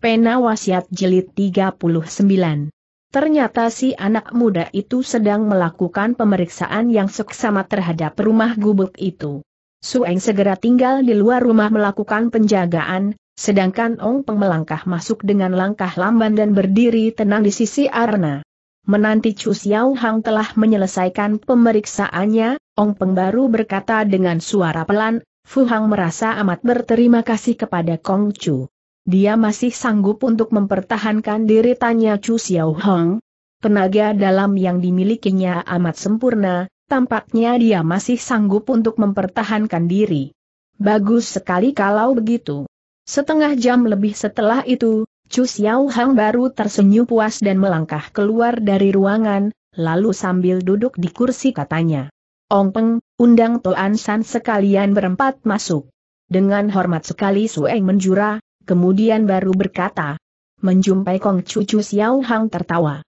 Pena Wasiat Jilid 39. Ternyata si anak muda itu sedang melakukan pemeriksaan yang seksama terhadap rumah gubuk itu. Sueng segera tinggal di luar rumah melakukan penjagaan, sedangkan Ong Peng melangkah masuk dengan langkah lamban dan berdiri tenang di sisi Arna. Menanti Chu Xiao Hang telah menyelesaikan pemeriksaannya, Ong Peng baru berkata dengan suara pelan, Fu Hang merasa amat berterima kasih kepada Kong Chu dia masih sanggup untuk mempertahankan diri tanya Chu Xiao Hong. Tenaga dalam yang dimilikinya amat sempurna, tampaknya dia masih sanggup untuk mempertahankan diri. Bagus sekali kalau begitu. Setengah jam lebih setelah itu, Chu Xiao Hang baru tersenyum puas dan melangkah keluar dari ruangan, lalu sambil duduk di kursi katanya. Ong Peng, undang Toan San sekalian berempat masuk. Dengan hormat sekali Sueng menjura, kemudian baru berkata. Menjumpai Kong Cucu Xiao Hang tertawa.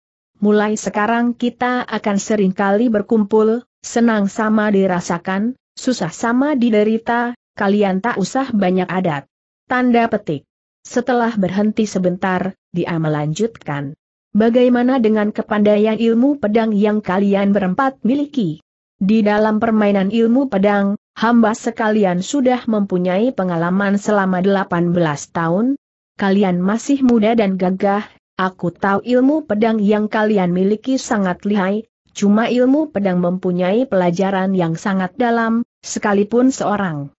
Mulai sekarang kita akan seringkali berkumpul, senang sama dirasakan, susah sama diderita, kalian tak usah banyak adat. Tanda petik. Setelah berhenti sebentar, dia melanjutkan. Bagaimana dengan kepandaian ilmu pedang yang kalian berempat miliki? Di dalam permainan ilmu pedang, Hamba sekalian sudah mempunyai pengalaman selama 18 tahun, kalian masih muda dan gagah, aku tahu ilmu pedang yang kalian miliki sangat lihai, cuma ilmu pedang mempunyai pelajaran yang sangat dalam, sekalipun seorang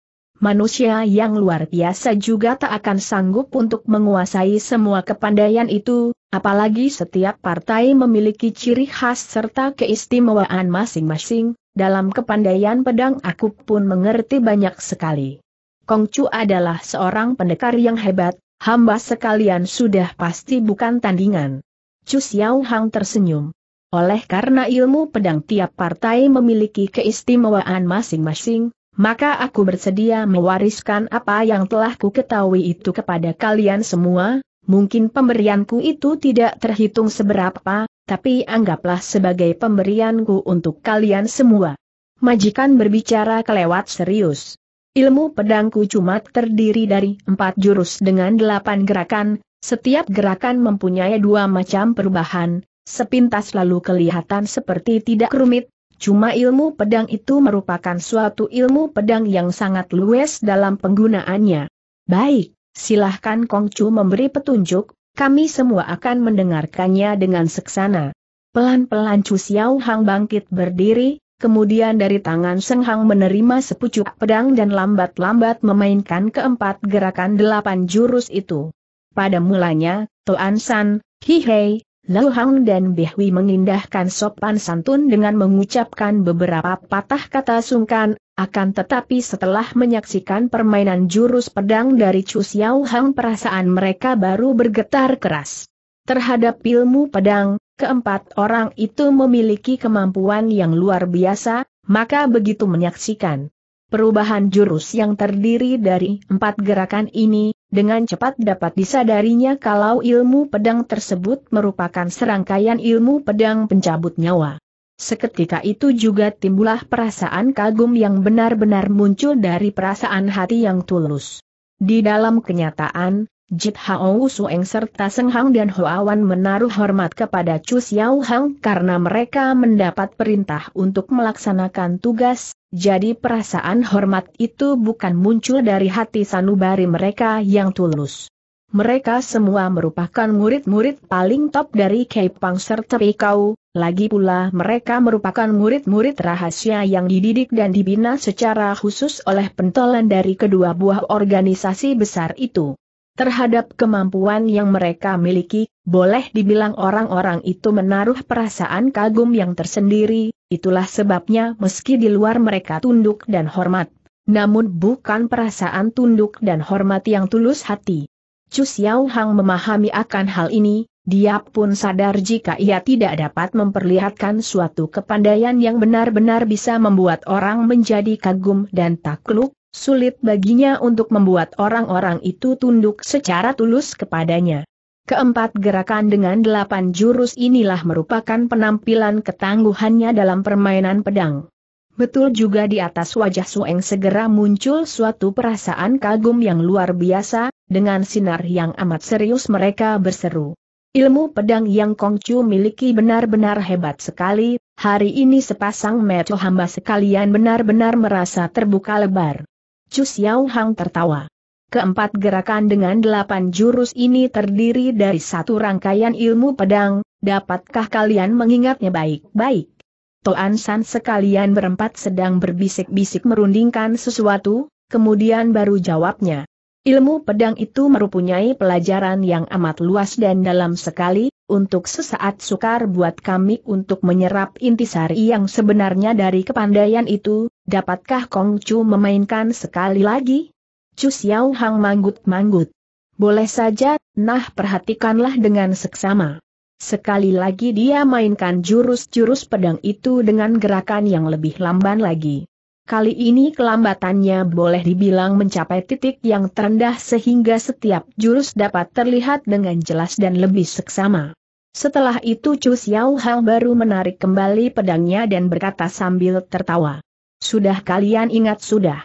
manusia yang luar biasa juga tak akan sanggup untuk menguasai semua kepandaian itu, apalagi setiap partai memiliki ciri khas serta keistimewaan masing-masing, dalam kepandaian pedang aku pun mengerti banyak sekali. Kongcu adalah seorang pendekar yang hebat, hamba sekalian sudah pasti bukan tandingan. Chu Xiao Hang tersenyum. Oleh karena ilmu pedang tiap partai memiliki keistimewaan masing-masing, maka aku bersedia mewariskan apa yang telah ku ketahui itu kepada kalian semua, mungkin pemberianku itu tidak terhitung seberapa, tapi anggaplah sebagai pemberianku untuk kalian semua. Majikan berbicara kelewat serius. Ilmu pedangku cuma terdiri dari empat jurus dengan delapan gerakan, setiap gerakan mempunyai dua macam perubahan, sepintas lalu kelihatan seperti tidak rumit, cuma ilmu pedang itu merupakan suatu ilmu pedang yang sangat luwes dalam penggunaannya. Baik, silahkan Kongcu memberi petunjuk, kami semua akan mendengarkannya dengan seksana. Pelan-pelan Chu Xiao Hang bangkit berdiri, kemudian dari tangan Seng Hang menerima sepucuk pedang dan lambat-lambat memainkan keempat gerakan delapan jurus itu. Pada mulanya, Toan San, Hihei, Lau Hang dan Behwi mengindahkan sopan santun dengan mengucapkan beberapa patah kata sungkan, akan tetapi setelah menyaksikan permainan jurus pedang dari Chu Xiao Hang perasaan mereka baru bergetar keras. Terhadap ilmu pedang, keempat orang itu memiliki kemampuan yang luar biasa, maka begitu menyaksikan Perubahan jurus yang terdiri dari empat gerakan ini, dengan cepat dapat disadarinya kalau ilmu pedang tersebut merupakan serangkaian ilmu pedang pencabut nyawa. Seketika itu juga timbullah perasaan kagum yang benar-benar muncul dari perasaan hati yang tulus. Di dalam kenyataan, Jit Hao Sueng serta Seng Hang dan Hoawan menaruh hormat kepada Chu Xiao Hang karena mereka mendapat perintah untuk melaksanakan tugas, jadi perasaan hormat itu bukan muncul dari hati sanubari mereka yang tulus. Mereka semua merupakan murid-murid paling top dari Kepang serta Pekau, lagi pula mereka merupakan murid-murid rahasia yang dididik dan dibina secara khusus oleh pentolan dari kedua buah organisasi besar itu. Terhadap kemampuan yang mereka miliki, boleh dibilang orang-orang itu menaruh perasaan kagum yang tersendiri, itulah sebabnya meski di luar mereka tunduk dan hormat. Namun bukan perasaan tunduk dan hormat yang tulus hati. Chu Xiao Hang memahami akan hal ini, dia pun sadar jika ia tidak dapat memperlihatkan suatu kepandaian yang benar-benar bisa membuat orang menjadi kagum dan takluk, Sulit baginya untuk membuat orang-orang itu tunduk secara tulus kepadanya. Keempat gerakan dengan delapan jurus inilah merupakan penampilan ketangguhannya dalam permainan pedang. Betul juga di atas wajah Sueng segera muncul suatu perasaan kagum yang luar biasa, dengan sinar yang amat serius mereka berseru. Ilmu pedang yang Kongcu miliki benar-benar hebat sekali, hari ini sepasang metu hamba sekalian benar-benar merasa terbuka lebar. Chu Xiao Hang tertawa. Keempat gerakan dengan delapan jurus ini terdiri dari satu rangkaian ilmu pedang, dapatkah kalian mengingatnya baik-baik? Toan San sekalian berempat sedang berbisik-bisik merundingkan sesuatu, kemudian baru jawabnya. Ilmu pedang itu merupunyai pelajaran yang amat luas dan dalam sekali, untuk sesaat sukar buat kami untuk menyerap intisari yang sebenarnya dari kepandaian itu, dapatkah Kong Chu memainkan sekali lagi? Chu Xiao Hang manggut-manggut. Boleh saja, nah perhatikanlah dengan seksama. Sekali lagi dia mainkan jurus-jurus pedang itu dengan gerakan yang lebih lamban lagi. Kali ini kelambatannya boleh dibilang mencapai titik yang terendah sehingga setiap jurus dapat terlihat dengan jelas dan lebih seksama. Setelah itu Chu Xiao Hang baru menarik kembali pedangnya dan berkata sambil tertawa. Sudah kalian ingat sudah.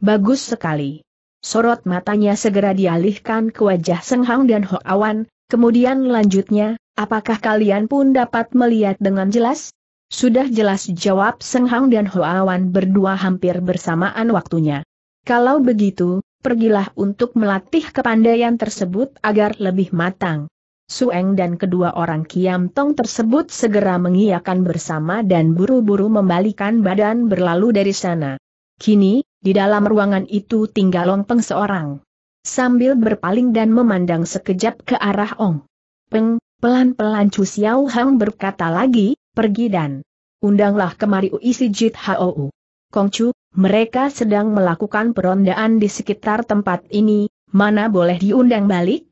Bagus sekali. Sorot matanya segera dialihkan ke wajah Seng Hang dan Ho Awan, kemudian lanjutnya, apakah kalian pun dapat melihat dengan jelas? Sudah jelas jawab Seng Hang dan Hoawan berdua hampir bersamaan waktunya. Kalau begitu, pergilah untuk melatih kepandaian tersebut agar lebih matang. Sueng dan kedua orang Kiam Tong tersebut segera mengiyakan bersama dan buru-buru membalikan badan berlalu dari sana. Kini, di dalam ruangan itu tinggal Ong Peng seorang. Sambil berpaling dan memandang sekejap ke arah Ong Peng, pelan-pelan Chu Xiao Hang berkata lagi, Pergi dan undanglah kemari Uisi Jit Hou. Kongcu, mereka sedang melakukan perondaan di sekitar tempat ini, mana boleh diundang balik?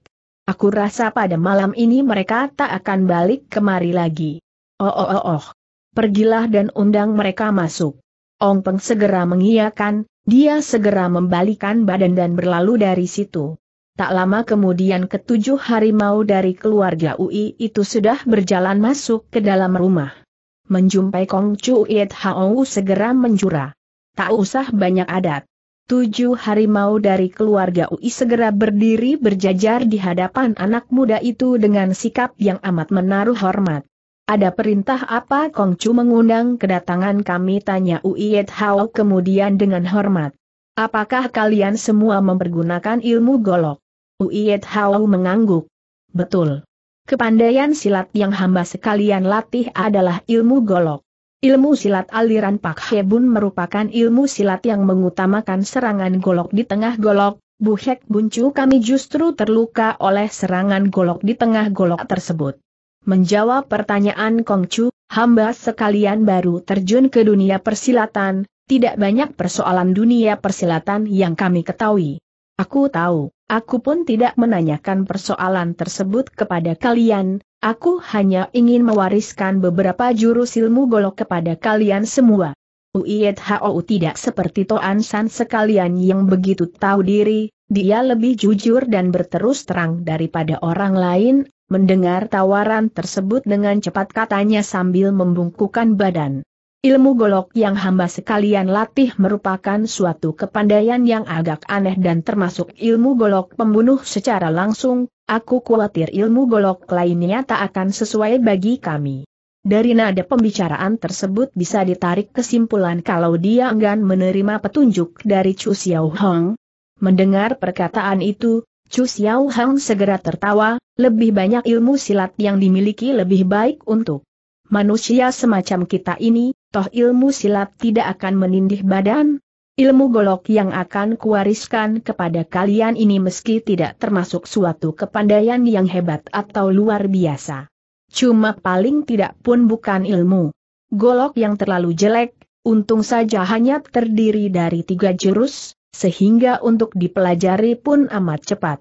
Aku rasa pada malam ini mereka tak akan balik kemari lagi. Oh oh oh oh. Pergilah dan undang mereka masuk. Ong Peng segera mengiyakan, dia segera membalikan badan dan berlalu dari situ. Tak lama kemudian ketujuh harimau dari keluarga UI itu sudah berjalan masuk ke dalam rumah. Menjumpai Kong Chu Yit Hao segera menjura. Tak usah banyak adat. Tujuh harimau dari keluarga UI segera berdiri berjajar di hadapan anak muda itu dengan sikap yang amat menaruh hormat. Ada perintah apa Kong Chu mengundang kedatangan kami tanya UI Yit Hao kemudian dengan hormat. Apakah kalian semua mempergunakan ilmu golok? Uiet Hao mengangguk. Betul. Kepandaian silat yang hamba sekalian latih adalah ilmu golok. Ilmu silat aliran Pak Hebun merupakan ilmu silat yang mengutamakan serangan golok di tengah golok, Bu Buhek Buncu kami justru terluka oleh serangan golok di tengah golok tersebut. Menjawab pertanyaan Kongcu, hamba sekalian baru terjun ke dunia persilatan, tidak banyak persoalan dunia persilatan yang kami ketahui. Aku tahu, aku pun tidak menanyakan persoalan tersebut kepada kalian, aku hanya ingin mewariskan beberapa jurus ilmu golok kepada kalian semua. Uiet Hou tidak seperti Toan San sekalian yang begitu tahu diri, dia lebih jujur dan berterus terang daripada orang lain, mendengar tawaran tersebut dengan cepat katanya sambil membungkukkan badan. Ilmu golok yang hamba sekalian latih merupakan suatu kepandaian yang agak aneh dan termasuk ilmu golok pembunuh secara langsung, aku khawatir ilmu golok lainnya tak akan sesuai bagi kami. Dari nada pembicaraan tersebut bisa ditarik kesimpulan kalau dia enggan menerima petunjuk dari Chu Xiao Hong. Mendengar perkataan itu, Chu Xiao Hong segera tertawa, lebih banyak ilmu silat yang dimiliki lebih baik untuk manusia semacam kita ini, toh ilmu silat tidak akan menindih badan. Ilmu golok yang akan kuwariskan kepada kalian ini meski tidak termasuk suatu kepandaian yang hebat atau luar biasa. Cuma paling tidak pun bukan ilmu. Golok yang terlalu jelek, untung saja hanya terdiri dari tiga jurus, sehingga untuk dipelajari pun amat cepat.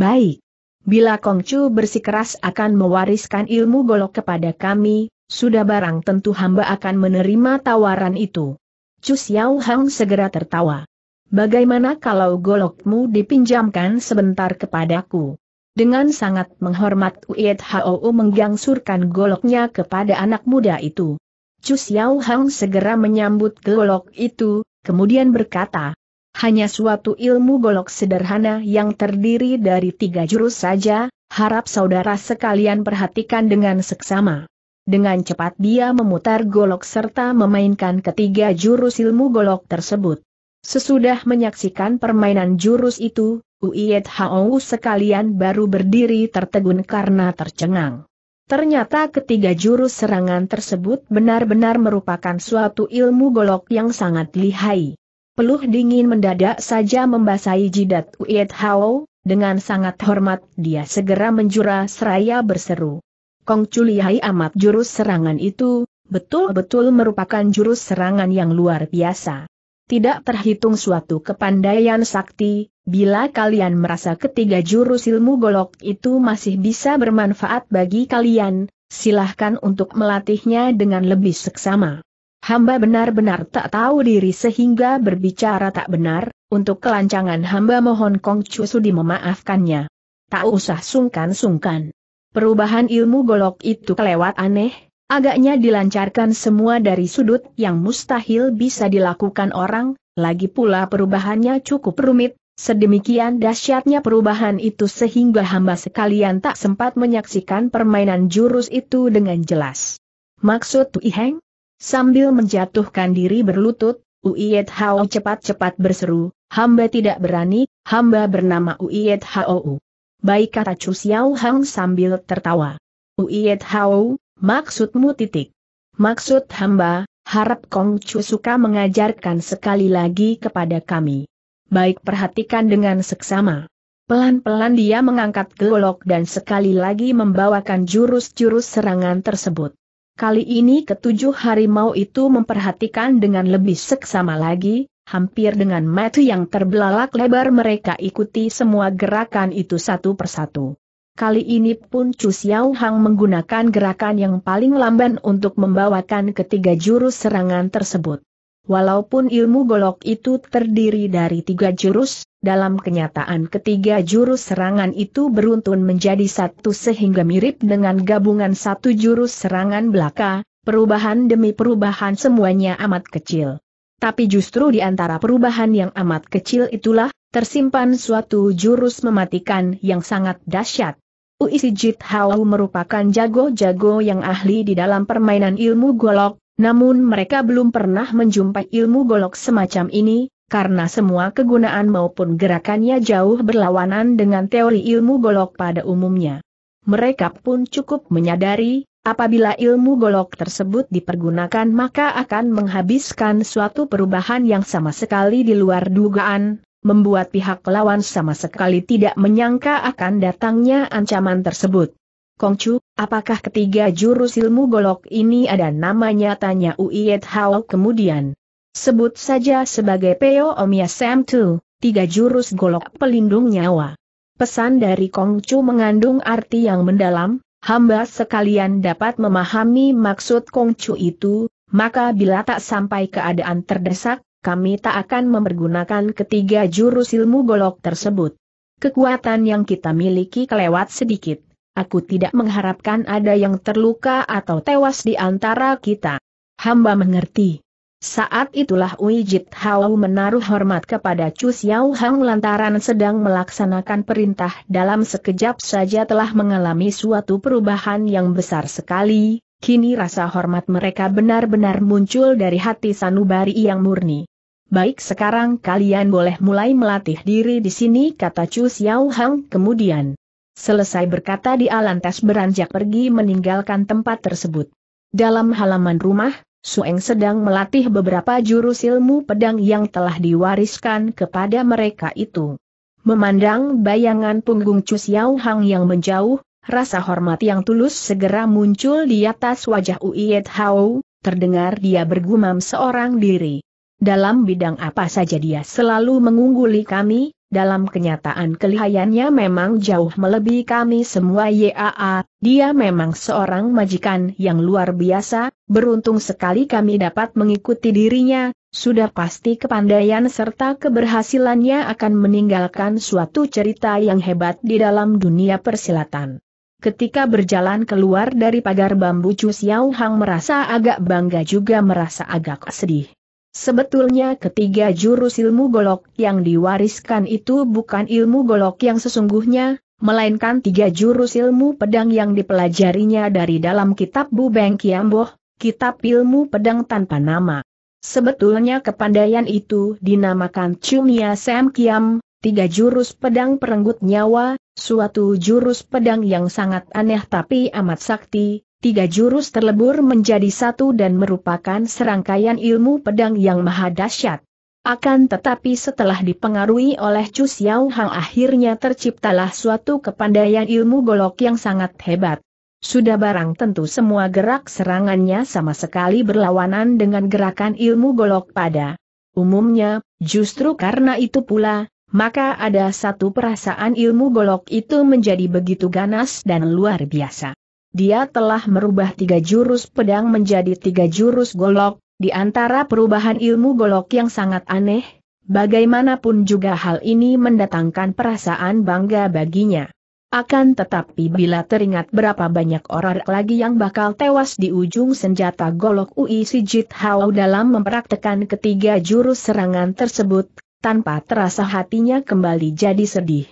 Baik. Bila Kongcu bersikeras akan mewariskan ilmu golok kepada kami, sudah barang tentu hamba akan menerima tawaran itu. Chu Xiao Hang segera tertawa. Bagaimana kalau golokmu dipinjamkan sebentar kepadaku? Dengan sangat menghormat Uyet Hao menggangsurkan goloknya kepada anak muda itu. Chu Xiao Hang segera menyambut golok itu, kemudian berkata, hanya suatu ilmu golok sederhana yang terdiri dari tiga jurus saja, harap saudara sekalian perhatikan dengan seksama. Dengan cepat dia memutar golok serta memainkan ketiga jurus ilmu golok tersebut. Sesudah menyaksikan permainan jurus itu, Uiet Hao sekalian baru berdiri tertegun karena tercengang. Ternyata ketiga jurus serangan tersebut benar-benar merupakan suatu ilmu golok yang sangat lihai. Peluh dingin mendadak saja membasahi jidat Uiet Hao, dengan sangat hormat dia segera menjura seraya berseru. Kong Chuliai amat jurus serangan itu, betul-betul merupakan jurus serangan yang luar biasa. Tidak terhitung suatu kepandaian sakti, bila kalian merasa ketiga jurus ilmu golok itu masih bisa bermanfaat bagi kalian, silahkan untuk melatihnya dengan lebih seksama. Hamba benar-benar tak tahu diri sehingga berbicara tak benar, untuk kelancangan hamba mohon Kong Chu memaafkannya. Tak usah sungkan-sungkan. Perubahan ilmu golok itu kelewat aneh, agaknya dilancarkan semua dari sudut yang mustahil bisa dilakukan orang, lagi pula perubahannya cukup rumit, Sedemikian dahsyatnya perubahan itu sehingga hamba sekalian tak sempat menyaksikan permainan jurus itu dengan jelas. Maksud Tui Heng? Sambil menjatuhkan diri berlutut, Uiet Hao cepat-cepat berseru, hamba tidak berani, hamba bernama Uiet Hao. Baik kata Chu Xiao Hang sambil tertawa. Uiet Hao, maksudmu titik. Maksud hamba, harap Kong Chu suka mengajarkan sekali lagi kepada kami. Baik perhatikan dengan seksama. Pelan-pelan dia mengangkat golok dan sekali lagi membawakan jurus-jurus serangan tersebut. Kali ini ketujuh harimau itu memperhatikan dengan lebih seksama lagi, hampir dengan mata yang terbelalak lebar mereka ikuti semua gerakan itu satu persatu. Kali ini pun Chu Xiao Hang menggunakan gerakan yang paling lamban untuk membawakan ketiga jurus serangan tersebut. Walaupun ilmu golok itu terdiri dari tiga jurus, dalam kenyataan ketiga jurus serangan itu beruntun menjadi satu sehingga mirip dengan gabungan satu jurus serangan belaka, perubahan demi perubahan semuanya amat kecil tapi justru di antara perubahan yang amat kecil itulah, tersimpan suatu jurus mematikan yang sangat dahsyat. Uisi Jit merupakan jago-jago yang ahli di dalam permainan ilmu golok, namun mereka belum pernah menjumpai ilmu golok semacam ini, karena semua kegunaan maupun gerakannya jauh berlawanan dengan teori ilmu golok pada umumnya. Mereka pun cukup menyadari Apabila ilmu golok tersebut dipergunakan maka akan menghabiskan suatu perubahan yang sama sekali di luar dugaan, membuat pihak lawan sama sekali tidak menyangka akan datangnya ancaman tersebut. Kongcu, apakah ketiga jurus ilmu golok ini ada namanya tanya Uiet Hao kemudian. Sebut saja sebagai Peo Omia ya Sam Tu, tiga jurus golok pelindung nyawa. Pesan dari Kongcu mengandung arti yang mendalam, hamba sekalian dapat memahami maksud Kongcu itu, maka bila tak sampai keadaan terdesak, kami tak akan mempergunakan ketiga jurus ilmu golok tersebut. Kekuatan yang kita miliki kelewat sedikit. Aku tidak mengharapkan ada yang terluka atau tewas di antara kita. Hamba mengerti. Saat itulah Ui Jit Hao menaruh hormat kepada Chu Xiao Hang lantaran sedang melaksanakan perintah dalam sekejap saja telah mengalami suatu perubahan yang besar sekali, kini rasa hormat mereka benar-benar muncul dari hati sanubari yang murni. Baik sekarang kalian boleh mulai melatih diri di sini kata Chu Xiao Hang kemudian. Selesai berkata di lantas beranjak pergi meninggalkan tempat tersebut. Dalam halaman rumah, Sueng sedang melatih beberapa jurus ilmu pedang yang telah diwariskan kepada mereka itu. Memandang bayangan punggung Chu Xiao Hang yang menjauh, rasa hormat yang tulus segera muncul di atas wajah Uiet Hao, terdengar dia bergumam seorang diri. Dalam bidang apa saja dia selalu mengungguli kami, dalam kenyataan kelihayannya memang jauh melebihi kami semua YAA, dia memang seorang majikan yang luar biasa, beruntung sekali kami dapat mengikuti dirinya, sudah pasti kepandaian serta keberhasilannya akan meninggalkan suatu cerita yang hebat di dalam dunia persilatan. Ketika berjalan keluar dari pagar bambu Chu Xiao Hang merasa agak bangga juga merasa agak sedih. Sebetulnya ketiga jurus ilmu golok yang diwariskan itu bukan ilmu golok yang sesungguhnya, melainkan tiga jurus ilmu pedang yang dipelajarinya dari dalam kitab Bubeng Kiamboh, kitab ilmu pedang tanpa nama. Sebetulnya kepandaian itu dinamakan Chumia Sam Kiam, tiga jurus pedang perenggut nyawa, suatu jurus pedang yang sangat aneh tapi amat sakti, Tiga jurus terlebur menjadi satu dan merupakan serangkaian ilmu pedang yang maha dahsyat. Akan tetapi setelah dipengaruhi oleh Chu Xiao Hang akhirnya terciptalah suatu kepandaian ilmu golok yang sangat hebat. Sudah barang tentu semua gerak serangannya sama sekali berlawanan dengan gerakan ilmu golok pada. Umumnya, justru karena itu pula, maka ada satu perasaan ilmu golok itu menjadi begitu ganas dan luar biasa. Dia telah merubah tiga jurus pedang menjadi tiga jurus golok, di antara perubahan ilmu golok yang sangat aneh, bagaimanapun juga hal ini mendatangkan perasaan bangga baginya. Akan tetapi bila teringat berapa banyak orang lagi yang bakal tewas di ujung senjata golok Ui Sijit Hao dalam mempraktekan ketiga jurus serangan tersebut, tanpa terasa hatinya kembali jadi sedih.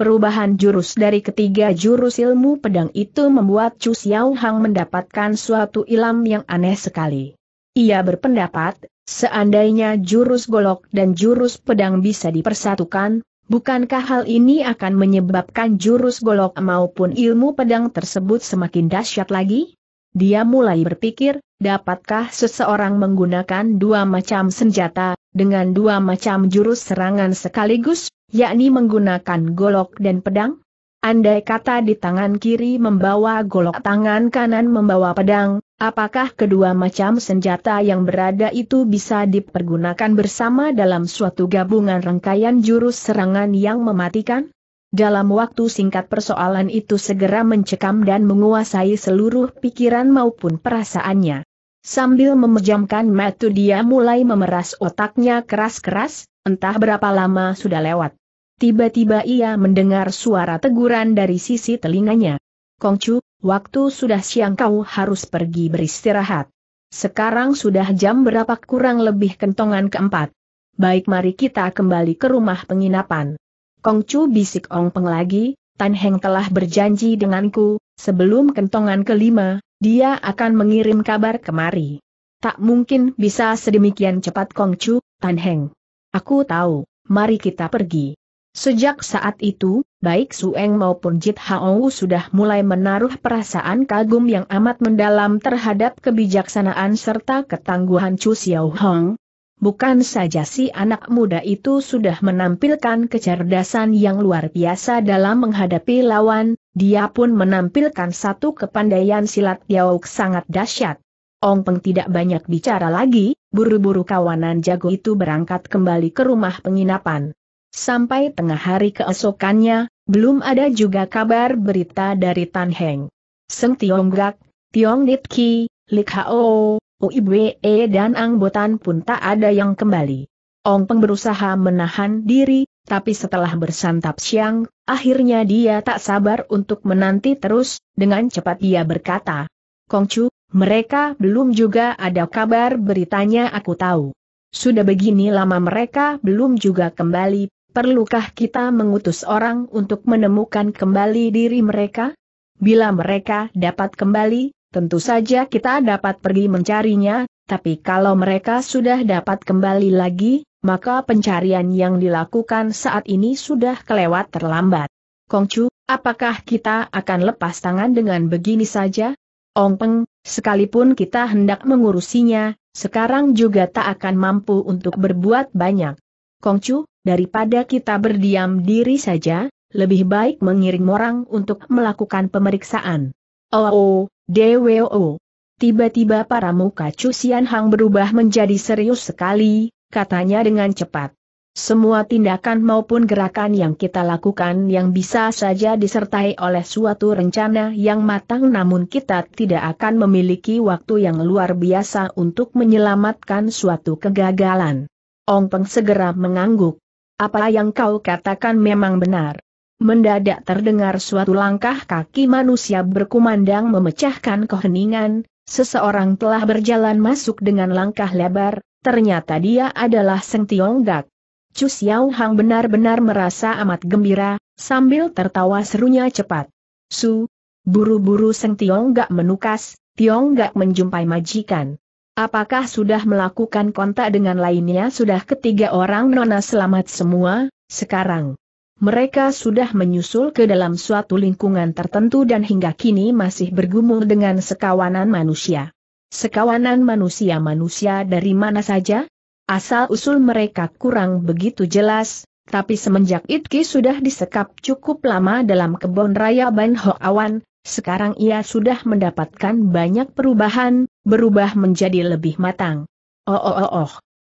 Perubahan jurus dari ketiga jurus ilmu pedang itu membuat Chu Xiao Hang mendapatkan suatu ilam yang aneh sekali. Ia berpendapat, seandainya jurus golok dan jurus pedang bisa dipersatukan, bukankah hal ini akan menyebabkan jurus golok maupun ilmu pedang tersebut semakin dahsyat lagi? Dia mulai berpikir, dapatkah seseorang menggunakan dua macam senjata, dengan dua macam jurus serangan sekaligus? yakni menggunakan golok dan pedang? Andai kata di tangan kiri membawa golok tangan kanan membawa pedang, apakah kedua macam senjata yang berada itu bisa dipergunakan bersama dalam suatu gabungan rangkaian jurus serangan yang mematikan? Dalam waktu singkat persoalan itu segera mencekam dan menguasai seluruh pikiran maupun perasaannya. Sambil memejamkan mata dia mulai memeras otaknya keras-keras, entah berapa lama sudah lewat. Tiba-tiba ia mendengar suara teguran dari sisi telinganya. Kongcu, waktu sudah siang kau harus pergi beristirahat. Sekarang sudah jam berapa kurang lebih kentongan keempat. Baik mari kita kembali ke rumah penginapan. Kongcu bisik Ong Peng lagi, Tan Heng telah berjanji denganku, sebelum kentongan kelima, dia akan mengirim kabar kemari. Tak mungkin bisa sedemikian cepat Kongcu, Tan Heng. Aku tahu, mari kita pergi. Sejak saat itu, baik Sueng maupun Jit Hao sudah mulai menaruh perasaan kagum yang amat mendalam terhadap kebijaksanaan serta ketangguhan Chu Xiao Hong. Bukan saja si anak muda itu sudah menampilkan kecerdasan yang luar biasa dalam menghadapi lawan, dia pun menampilkan satu kepandaian silat Yao sangat dahsyat. Ong Peng tidak banyak bicara lagi, buru-buru kawanan jago itu berangkat kembali ke rumah penginapan. Sampai tengah hari keesokannya, belum ada juga kabar berita dari Tan Heng. Seng Tiong Gak, Tiong Nit Ki, Lik Hao, Uibwe e dan Angbotan pun tak ada yang kembali. Ong Peng berusaha menahan diri, tapi setelah bersantap siang, akhirnya dia tak sabar untuk menanti terus, dengan cepat dia berkata. Kong Chu, mereka belum juga ada kabar beritanya aku tahu. Sudah begini lama mereka belum juga kembali, Perlukah kita mengutus orang untuk menemukan kembali diri mereka? Bila mereka dapat kembali, tentu saja kita dapat pergi mencarinya, tapi kalau mereka sudah dapat kembali lagi, maka pencarian yang dilakukan saat ini sudah kelewat terlambat. Kongcu, apakah kita akan lepas tangan dengan begini saja? Ong Peng, sekalipun kita hendak mengurusinya, sekarang juga tak akan mampu untuk berbuat banyak. Kongcu, daripada kita berdiam diri saja, lebih baik mengirim orang untuk melakukan pemeriksaan. Oh, oh DWO. Tiba-tiba para muka Cusian Hang berubah menjadi serius sekali, katanya dengan cepat. Semua tindakan maupun gerakan yang kita lakukan yang bisa saja disertai oleh suatu rencana yang matang namun kita tidak akan memiliki waktu yang luar biasa untuk menyelamatkan suatu kegagalan. Ong Peng segera mengangguk. Apa yang kau katakan memang benar. Mendadak terdengar suatu langkah kaki manusia berkumandang memecahkan keheningan, seseorang telah berjalan masuk dengan langkah lebar, ternyata dia adalah Seng Tiong Gak. Chu Xiao Hang benar-benar merasa amat gembira, sambil tertawa serunya cepat. Su, buru-buru Seng Tiong Gak menukas, Tiong Gak menjumpai majikan. Apakah sudah melakukan kontak dengan lainnya? Sudah ketiga orang Nona selamat semua, sekarang. Mereka sudah menyusul ke dalam suatu lingkungan tertentu dan hingga kini masih bergumul dengan sekawanan manusia. Sekawanan manusia-manusia dari mana saja? Asal-usul mereka kurang begitu jelas, tapi semenjak Itki sudah disekap cukup lama dalam kebun raya Ban Ho Awan, sekarang ia sudah mendapatkan banyak perubahan, berubah menjadi lebih matang. Oh oh oh oh.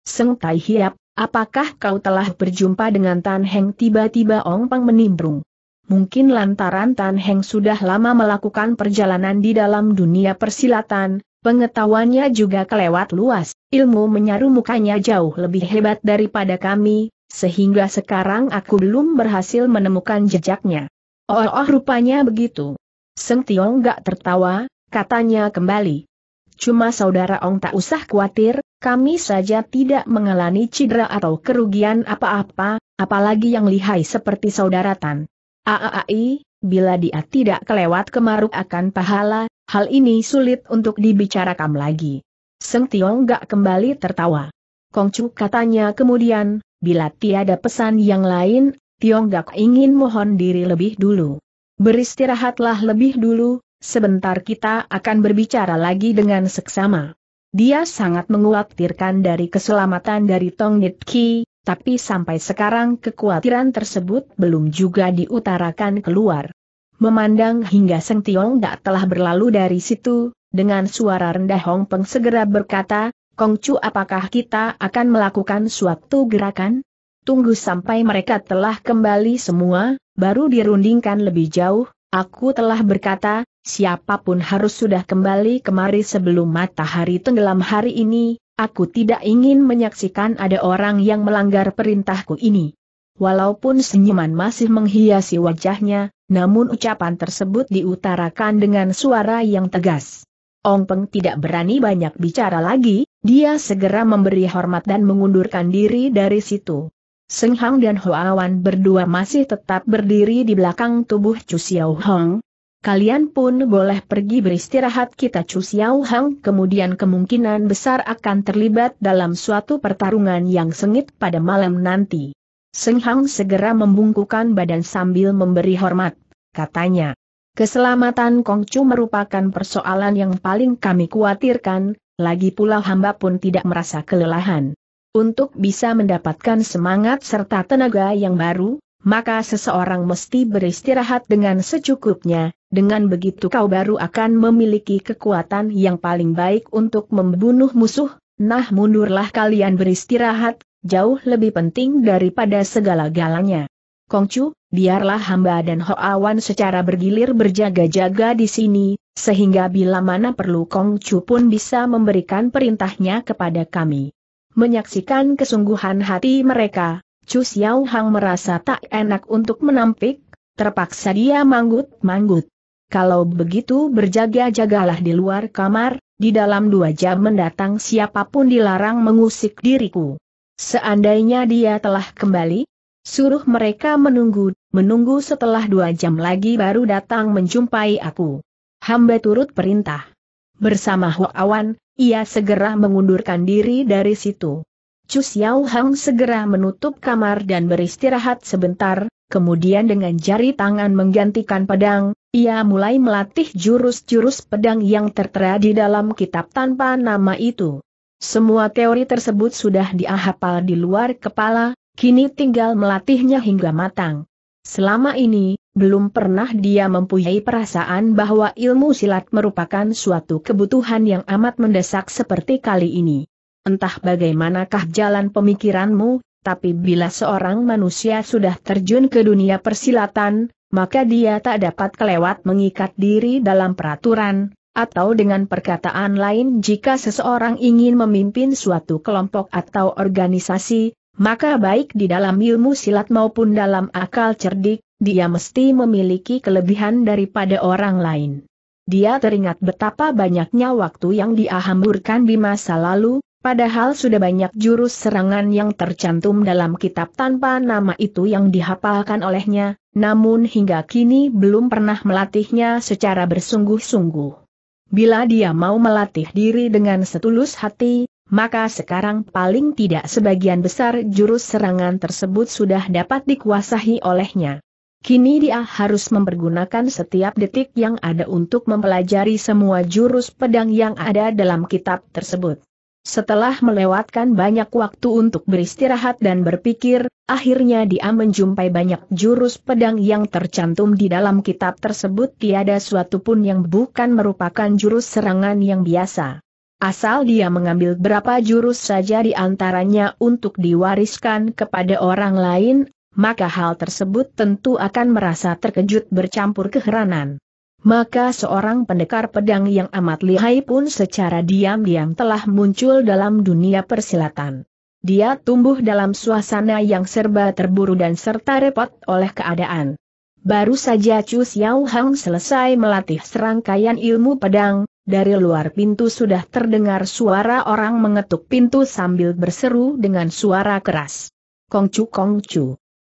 Seng Tai Hiap, apakah kau telah berjumpa dengan Tan Heng tiba-tiba Ong Pang menimbrung? Mungkin lantaran Tan Heng sudah lama melakukan perjalanan di dalam dunia persilatan, pengetahuannya juga kelewat luas, ilmu menyaru mukanya jauh lebih hebat daripada kami, sehingga sekarang aku belum berhasil menemukan jejaknya. Oh, oh, oh rupanya begitu. Seng Tiong gak tertawa, katanya kembali. Cuma saudara Ong tak usah khawatir, kami saja tidak mengalami cedera atau kerugian apa-apa, apalagi yang lihai seperti saudara Tan. Aai, bila dia tidak kelewat kemaruk akan pahala, hal ini sulit untuk dibicarakan lagi. Seng Tiong gak kembali tertawa. Kongcu katanya kemudian, bila tiada pesan yang lain, Tiong gak ingin mohon diri lebih dulu. Beristirahatlah lebih dulu, sebentar kita akan berbicara lagi dengan seksama. Dia sangat menguatirkan dari keselamatan dari Tong Nit Ki, tapi sampai sekarang kekhawatiran tersebut belum juga diutarakan keluar. Memandang hingga Seng Tiong tak telah berlalu dari situ, dengan suara rendah Hong Peng segera berkata, Kong Chu, apakah kita akan melakukan suatu gerakan? Tunggu sampai mereka telah kembali semua, baru dirundingkan lebih jauh, aku telah berkata, siapapun harus sudah kembali kemari sebelum matahari tenggelam hari ini, aku tidak ingin menyaksikan ada orang yang melanggar perintahku ini. Walaupun senyuman masih menghiasi wajahnya, namun ucapan tersebut diutarakan dengan suara yang tegas. Ong Peng tidak berani banyak bicara lagi, dia segera memberi hormat dan mengundurkan diri dari situ. Seng Hang dan Hoawan Wan berdua masih tetap berdiri di belakang tubuh Chu Xiao Hong. Kalian pun boleh pergi beristirahat kita Chu Xiao Hang kemudian kemungkinan besar akan terlibat dalam suatu pertarungan yang sengit pada malam nanti. Seng Hang segera membungkukan badan sambil memberi hormat, katanya. Keselamatan Kong Chu merupakan persoalan yang paling kami khawatirkan, lagi pula hamba pun tidak merasa kelelahan. Untuk bisa mendapatkan semangat serta tenaga yang baru, maka seseorang mesti beristirahat dengan secukupnya, dengan begitu kau baru akan memiliki kekuatan yang paling baik untuk membunuh musuh, nah mundurlah kalian beristirahat, jauh lebih penting daripada segala-galanya. Kongcu, biarlah hamba dan Hoawan secara bergilir berjaga-jaga di sini, sehingga bila mana perlu Kongcu pun bisa memberikan perintahnya kepada kami. Menyaksikan kesungguhan hati mereka, Chu Xiao Hang merasa tak enak untuk menampik, terpaksa dia manggut-manggut. Kalau begitu berjaga-jagalah di luar kamar, di dalam dua jam mendatang siapapun dilarang mengusik diriku. Seandainya dia telah kembali, suruh mereka menunggu, menunggu setelah dua jam lagi baru datang menjumpai aku. Hamba turut perintah. Bersama Hua Awan, ia segera mengundurkan diri dari situ. Chu Xiao Hang segera menutup kamar dan beristirahat sebentar, kemudian dengan jari tangan menggantikan pedang, ia mulai melatih jurus-jurus pedang yang tertera di dalam kitab tanpa nama itu. Semua teori tersebut sudah diahapal di luar kepala, kini tinggal melatihnya hingga matang. Selama ini, belum pernah dia mempunyai perasaan bahwa ilmu silat merupakan suatu kebutuhan yang amat mendesak seperti kali ini. Entah bagaimanakah jalan pemikiranmu, tapi bila seorang manusia sudah terjun ke dunia persilatan, maka dia tak dapat kelewat mengikat diri dalam peraturan, atau dengan perkataan lain jika seseorang ingin memimpin suatu kelompok atau organisasi, maka baik di dalam ilmu silat maupun dalam akal cerdik, dia mesti memiliki kelebihan daripada orang lain. Dia teringat betapa banyaknya waktu yang dia hamburkan di masa lalu, padahal sudah banyak jurus serangan yang tercantum dalam kitab tanpa nama itu yang dihafalkan olehnya, namun hingga kini belum pernah melatihnya secara bersungguh-sungguh. Bila dia mau melatih diri dengan setulus hati, maka sekarang paling tidak sebagian besar jurus serangan tersebut sudah dapat dikuasahi olehnya. Kini dia harus mempergunakan setiap detik yang ada untuk mempelajari semua jurus pedang yang ada dalam kitab tersebut. Setelah melewatkan banyak waktu untuk beristirahat dan berpikir, akhirnya dia menjumpai banyak jurus pedang yang tercantum di dalam kitab tersebut tiada suatu pun yang bukan merupakan jurus serangan yang biasa. Asal dia mengambil berapa jurus saja di antaranya untuk diwariskan kepada orang lain, maka hal tersebut tentu akan merasa terkejut bercampur keheranan. Maka seorang pendekar pedang yang amat lihai pun secara diam-diam telah muncul dalam dunia persilatan. Dia tumbuh dalam suasana yang serba terburu dan serta repot oleh keadaan. Baru saja Chu Xiao Hang selesai melatih serangkaian ilmu pedang, dari luar pintu sudah terdengar suara orang mengetuk pintu sambil berseru dengan suara keras. Kongcu Kongcu.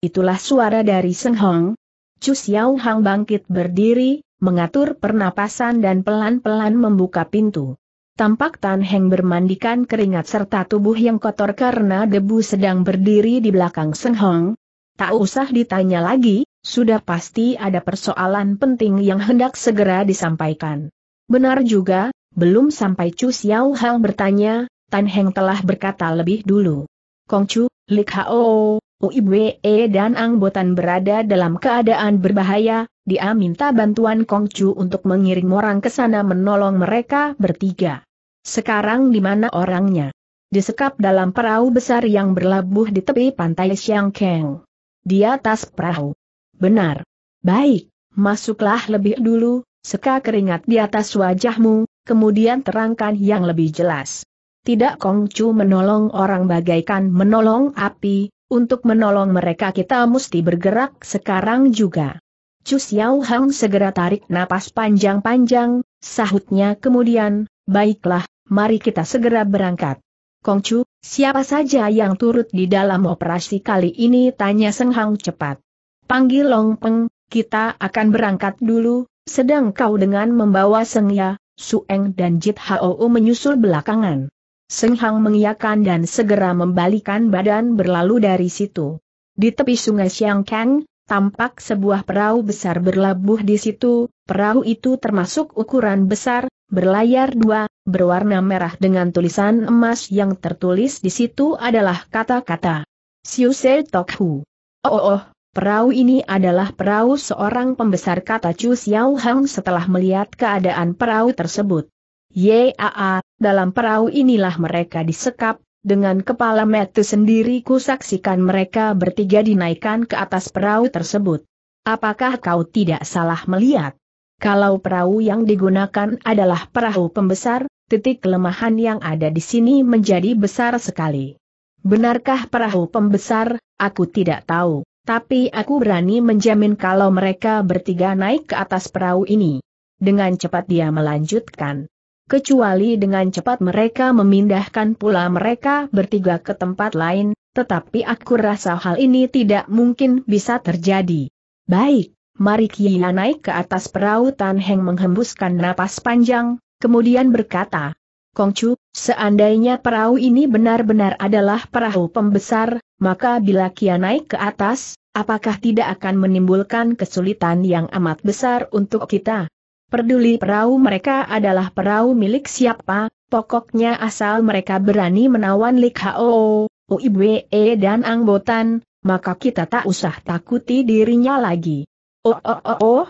Itulah suara dari Seng Hong. Chu Xiao Hang bangkit berdiri, mengatur pernapasan dan pelan-pelan membuka pintu. Tampak Tan Heng bermandikan keringat serta tubuh yang kotor karena debu sedang berdiri di belakang Seng Hong. Tak usah ditanya lagi, sudah pasti ada persoalan penting yang hendak segera disampaikan. Benar juga, belum sampai Chu Xiao Hang bertanya, Tan Heng telah berkata lebih dulu. Kongcu, Lik Hao, UIBE dan Ang Botan berada dalam keadaan berbahaya, dia minta bantuan Kong Chu untuk mengirim orang ke sana menolong mereka bertiga. Sekarang di mana orangnya? Disekap dalam perahu besar yang berlabuh di tepi pantai Siangkeng. Di atas perahu. Benar. Baik, masuklah lebih dulu, seka keringat di atas wajahmu, kemudian terangkan yang lebih jelas. Tidak Kong Chu menolong orang bagaikan menolong api, untuk menolong mereka kita mesti bergerak sekarang juga. Chu Xiao Hang segera tarik napas panjang-panjang, sahutnya kemudian, baiklah, mari kita segera berangkat. Kong Chu, siapa saja yang turut di dalam operasi kali ini? Tanya Seng Hang cepat. Panggil Long Peng, kita akan berangkat dulu, sedang kau dengan membawa Seng Ya, Su Eng dan Jit Hao menyusul belakangan. Seng Hang mengiyakan dan segera membalikan badan berlalu dari situ. Di tepi sungai Siangkang, tampak sebuah perahu besar berlabuh di situ, perahu itu termasuk ukuran besar, berlayar dua, berwarna merah dengan tulisan emas yang tertulis di situ adalah kata-kata. Siuse Tokhu. Oh, oh, oh, perahu ini adalah perahu seorang pembesar kata Chu Xiao Hang setelah melihat keadaan perahu tersebut. Yaa, dalam perahu inilah mereka disekap, dengan kepala metu sendiri kusaksikan mereka bertiga dinaikkan ke atas perahu tersebut. Apakah kau tidak salah melihat? Kalau perahu yang digunakan adalah perahu pembesar, titik kelemahan yang ada di sini menjadi besar sekali. Benarkah perahu pembesar? Aku tidak tahu, tapi aku berani menjamin kalau mereka bertiga naik ke atas perahu ini. Dengan cepat dia melanjutkan kecuali dengan cepat mereka memindahkan pula mereka bertiga ke tempat lain, tetapi aku rasa hal ini tidak mungkin bisa terjadi. Baik, mari kianai naik ke atas perahu Tan Heng menghembuskan napas panjang, kemudian berkata, Kongcu, seandainya perahu ini benar-benar adalah perahu pembesar, maka bila kianai naik ke atas, apakah tidak akan menimbulkan kesulitan yang amat besar untuk kita? Peduli perahu mereka adalah perahu milik siapa, pokoknya asal mereka berani menawan Lik Hao, Uibwe dan Angbotan, maka kita tak usah takuti dirinya lagi. Oh oh oh oh.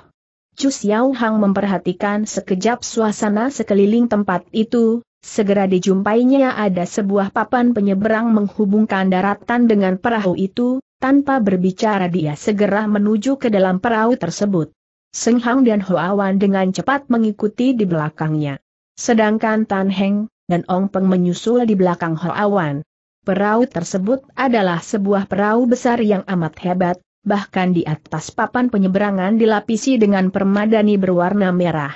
Chu Xiao Hang memperhatikan sekejap suasana sekeliling tempat itu, segera dijumpainya ada sebuah papan penyeberang menghubungkan daratan dengan perahu itu, tanpa berbicara dia segera menuju ke dalam perahu tersebut. Seng Hang dan Hoawan dengan cepat mengikuti di belakangnya. Sedangkan Tan Heng dan Ong Peng menyusul di belakang Hoawan. Perahu tersebut adalah sebuah perahu besar yang amat hebat, bahkan di atas papan penyeberangan dilapisi dengan permadani berwarna merah.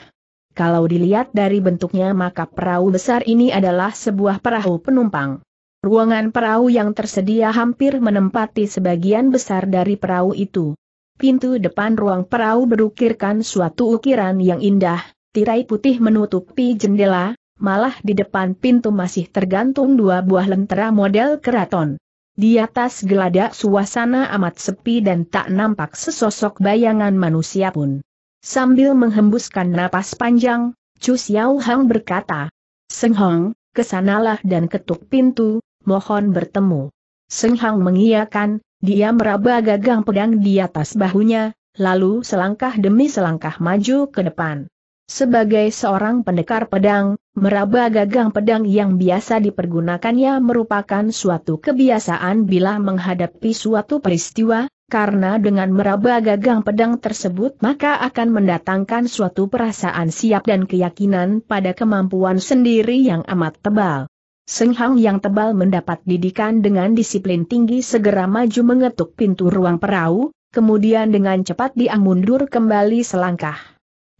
Kalau dilihat dari bentuknya maka perahu besar ini adalah sebuah perahu penumpang. Ruangan perahu yang tersedia hampir menempati sebagian besar dari perahu itu. Pintu depan ruang perahu berukirkan suatu ukiran yang indah, tirai putih menutupi jendela, malah di depan pintu masih tergantung dua buah lentera model keraton. Di atas geladak suasana amat sepi dan tak nampak sesosok bayangan manusia pun. Sambil menghembuskan napas panjang, Chu Xiao Hang berkata, Seng Hong, kesanalah dan ketuk pintu, mohon bertemu. Seng Hang mengiyakan, dia meraba gagang pedang di atas bahunya, lalu selangkah demi selangkah maju ke depan. Sebagai seorang pendekar pedang, meraba gagang pedang yang biasa dipergunakannya merupakan suatu kebiasaan bila menghadapi suatu peristiwa, karena dengan meraba gagang pedang tersebut maka akan mendatangkan suatu perasaan siap dan keyakinan pada kemampuan sendiri yang amat tebal. Seng Hang yang tebal mendapat didikan dengan disiplin tinggi segera maju mengetuk pintu ruang perahu, kemudian dengan cepat dia mundur kembali selangkah.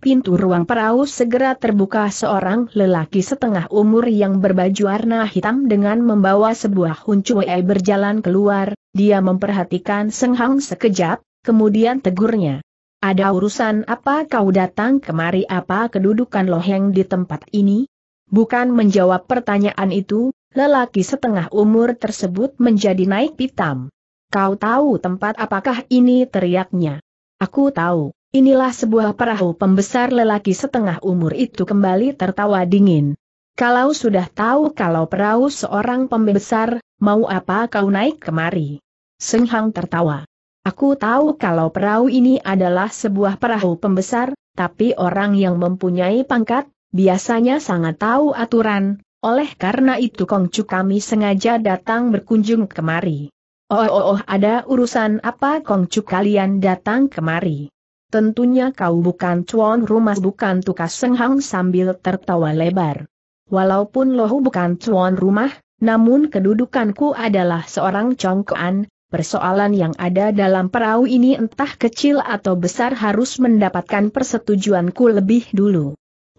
Pintu ruang perahu segera terbuka seorang lelaki setengah umur yang berbaju warna hitam dengan membawa sebuah huncuai e berjalan keluar, dia memperhatikan Seng Hang sekejap, kemudian tegurnya. Ada urusan apa kau datang kemari apa kedudukan Loheng di tempat ini? Bukan menjawab pertanyaan itu, lelaki setengah umur tersebut menjadi naik pitam. Kau tahu tempat apakah ini teriaknya? Aku tahu, inilah sebuah perahu pembesar lelaki setengah umur itu kembali tertawa dingin. Kalau sudah tahu kalau perahu seorang pembesar, mau apa kau naik kemari? Senghang tertawa. Aku tahu kalau perahu ini adalah sebuah perahu pembesar, tapi orang yang mempunyai pangkat, Biasanya sangat tahu aturan, oleh karena itu Kongcu kami sengaja datang berkunjung kemari. Oh, oh, oh ada urusan apa Kongcu kalian datang kemari? Tentunya kau bukan cuan rumah bukan tukas senghang sambil tertawa lebar. Walaupun loh bukan cuan rumah, namun kedudukanku adalah seorang congkoan, persoalan yang ada dalam perahu ini entah kecil atau besar harus mendapatkan persetujuanku lebih dulu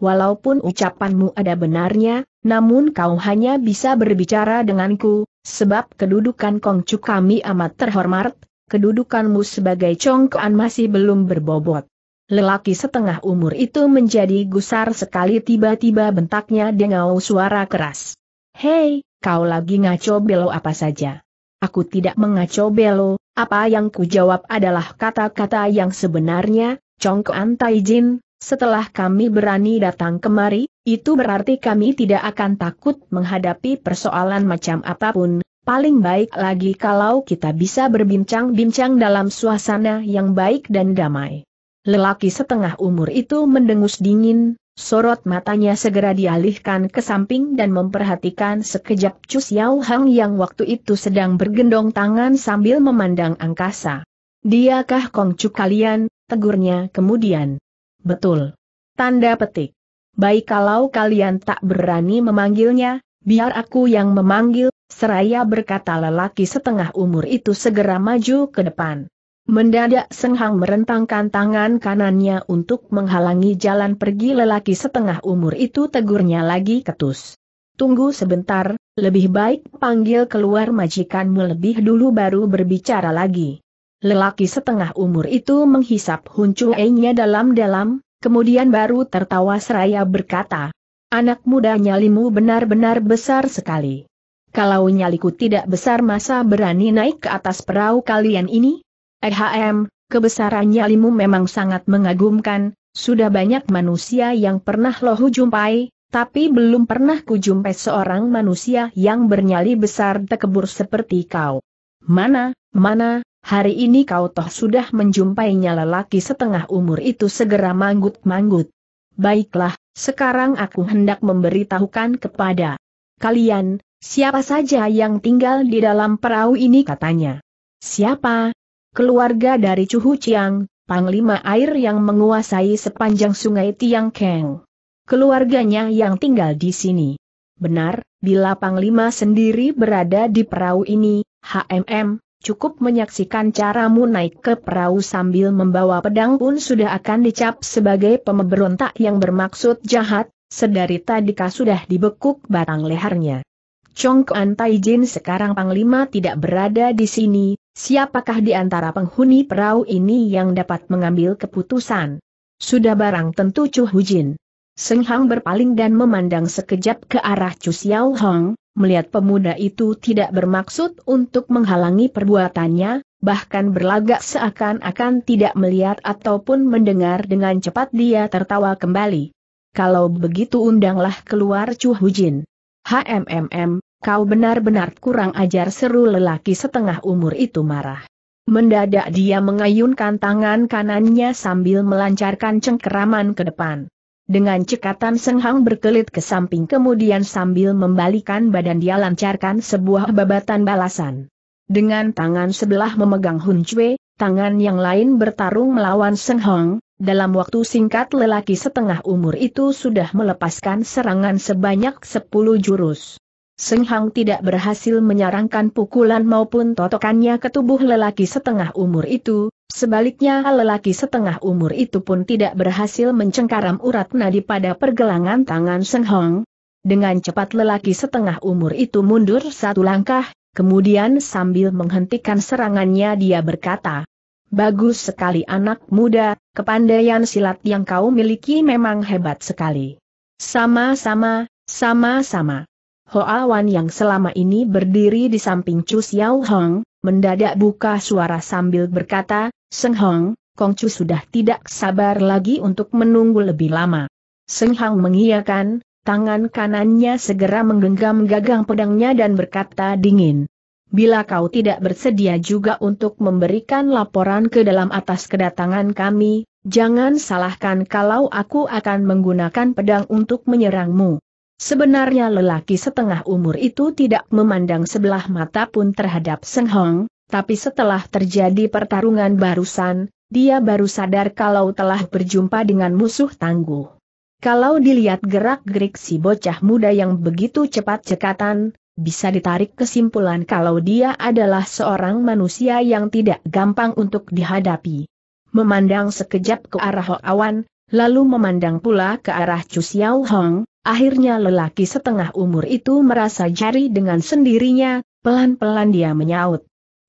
walaupun ucapanmu ada benarnya, namun kau hanya bisa berbicara denganku, sebab kedudukan Kongcu kami amat terhormat, kedudukanmu sebagai congkoan masih belum berbobot. Lelaki setengah umur itu menjadi gusar sekali tiba-tiba bentaknya dengan suara keras. Hei, kau lagi ngaco belo apa saja? Aku tidak mengaco belo, apa yang kujawab adalah kata-kata yang sebenarnya, congkoan Taijin, setelah kami berani datang kemari, itu berarti kami tidak akan takut menghadapi persoalan macam apapun, paling baik lagi kalau kita bisa berbincang-bincang dalam suasana yang baik dan damai. Lelaki setengah umur itu mendengus dingin, sorot matanya segera dialihkan ke samping dan memperhatikan sekejap Chu Xiao Hang yang waktu itu sedang bergendong tangan sambil memandang angkasa. Diakah Kong Kongcu kalian? tegurnya kemudian. Betul. Tanda petik. Baik kalau kalian tak berani memanggilnya, biar aku yang memanggil, seraya berkata lelaki setengah umur itu segera maju ke depan. Mendadak senghang merentangkan tangan kanannya untuk menghalangi jalan pergi lelaki setengah umur itu tegurnya lagi ketus. Tunggu sebentar, lebih baik panggil keluar majikanmu lebih dulu baru berbicara lagi. Lelaki setengah umur itu menghisap huncuainya dalam-dalam, kemudian baru tertawa seraya berkata, Anak muda nyalimu benar-benar besar sekali. Kalau nyaliku tidak besar masa berani naik ke atas perahu kalian ini? Ehm, kebesaran nyalimu memang sangat mengagumkan, sudah banyak manusia yang pernah lohu jumpai, tapi belum pernah kujumpai seorang manusia yang bernyali besar tekebur seperti kau. Mana, mana, hari ini kau toh sudah menjumpainya lelaki setengah umur itu segera manggut-manggut. Baiklah, sekarang aku hendak memberitahukan kepada kalian, siapa saja yang tinggal di dalam perahu ini katanya. Siapa? Keluarga dari Cuhu Chiang, panglima air yang menguasai sepanjang sungai Tiang Keng. Keluarganya yang tinggal di sini. Benar, bila panglima sendiri berada di perahu ini, HMM, Cukup menyaksikan caramu naik ke perahu sambil membawa pedang pun sudah akan dicap sebagai pemberontak yang bermaksud jahat, sedari tadika sudah dibekuk batang lehernya. Chong Kuan Taijin sekarang Panglima tidak berada di sini, siapakah di antara penghuni perahu ini yang dapat mengambil keputusan? Sudah barang tentu Chu Hujin. Seng Hang berpaling dan memandang sekejap ke arah Chu Xiao Hong, melihat pemuda itu tidak bermaksud untuk menghalangi perbuatannya, bahkan berlagak seakan-akan tidak melihat ataupun mendengar dengan cepat dia tertawa kembali. Kalau begitu undanglah keluar Chu Hujin. HMMM, kau benar-benar kurang ajar seru lelaki setengah umur itu marah. Mendadak dia mengayunkan tangan kanannya sambil melancarkan cengkeraman ke depan. Dengan cekatan Senghang berkelit ke samping kemudian sambil membalikan badan dia lancarkan sebuah babatan balasan. Dengan tangan sebelah memegang Hun Chue, tangan yang lain bertarung melawan Seng Hong. dalam waktu singkat lelaki setengah umur itu sudah melepaskan serangan sebanyak 10 jurus. Seng Hong tidak berhasil menyarankan pukulan maupun totokannya ke tubuh lelaki setengah umur itu, Sebaliknya lelaki setengah umur itu pun tidak berhasil mencengkaram urat nadi pada pergelangan tangan Seng Hong. Dengan cepat lelaki setengah umur itu mundur satu langkah, kemudian sambil menghentikan serangannya dia berkata, Bagus sekali anak muda, kepandaian silat yang kau miliki memang hebat sekali. Sama-sama, sama-sama. Hoa Wan yang selama ini berdiri di samping Chu Xiao Hong, mendadak buka suara sambil berkata, Seng Hong, Kong Chu sudah tidak sabar lagi untuk menunggu lebih lama. Seng Hong mengiyakan, tangan kanannya segera menggenggam gagang pedangnya dan berkata dingin. Bila kau tidak bersedia juga untuk memberikan laporan ke dalam atas kedatangan kami, jangan salahkan kalau aku akan menggunakan pedang untuk menyerangmu. Sebenarnya lelaki setengah umur itu tidak memandang sebelah mata pun terhadap Seng Hong, tapi setelah terjadi pertarungan barusan, dia baru sadar kalau telah berjumpa dengan musuh tangguh. Kalau dilihat gerak-gerik si bocah muda yang begitu cepat cekatan, bisa ditarik kesimpulan kalau dia adalah seorang manusia yang tidak gampang untuk dihadapi. Memandang sekejap ke arah Hok Awan, lalu memandang pula ke arah Chu Xiao Hong, akhirnya lelaki setengah umur itu merasa jari dengan sendirinya, pelan-pelan dia menyaut.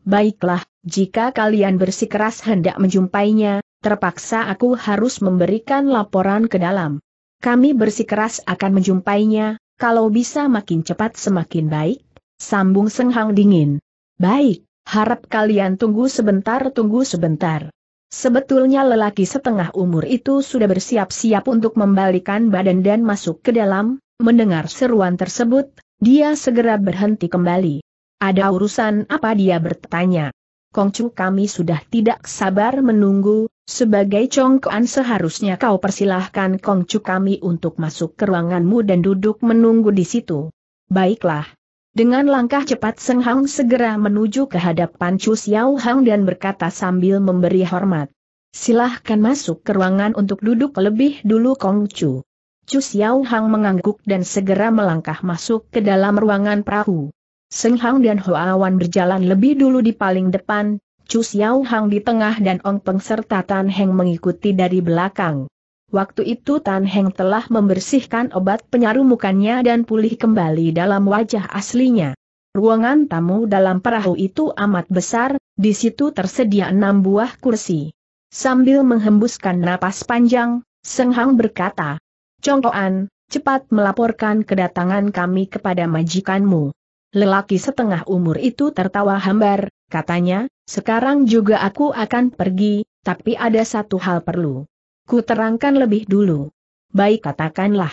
Baiklah, jika kalian bersikeras hendak menjumpainya, terpaksa aku harus memberikan laporan ke dalam. Kami bersikeras akan menjumpainya, kalau bisa makin cepat semakin baik, sambung Senghang dingin. Baik, harap kalian tunggu sebentar tunggu sebentar. Sebetulnya lelaki setengah umur itu sudah bersiap-siap untuk membalikan badan dan masuk ke dalam, mendengar seruan tersebut, dia segera berhenti kembali. Ada urusan apa dia bertanya? Kongcu kami sudah tidak sabar menunggu, sebagai congkoan seharusnya kau persilahkan Kongcu kami untuk masuk ke ruanganmu dan duduk menunggu di situ. Baiklah. Dengan langkah cepat Seng Hang segera menuju ke hadapan Chu Xiao Hang dan berkata sambil memberi hormat. Silahkan masuk ke ruangan untuk duduk lebih dulu Kongcu. Chu Xiao Hang mengangguk dan segera melangkah masuk ke dalam ruangan perahu. Seng Hang dan Hoa Wan berjalan lebih dulu di paling depan, Chu Xiao Hang di tengah dan Ong Peng serta Tan Heng mengikuti dari belakang. Waktu itu Tan Heng telah membersihkan obat penyaru mukanya dan pulih kembali dalam wajah aslinya. Ruangan tamu dalam perahu itu amat besar, di situ tersedia enam buah kursi. Sambil menghembuskan napas panjang, Seng Hang berkata, Chong Congkoan, cepat melaporkan kedatangan kami kepada majikanmu. Lelaki setengah umur itu tertawa hambar, katanya, sekarang juga aku akan pergi, tapi ada satu hal perlu. Ku terangkan lebih dulu. Baik katakanlah.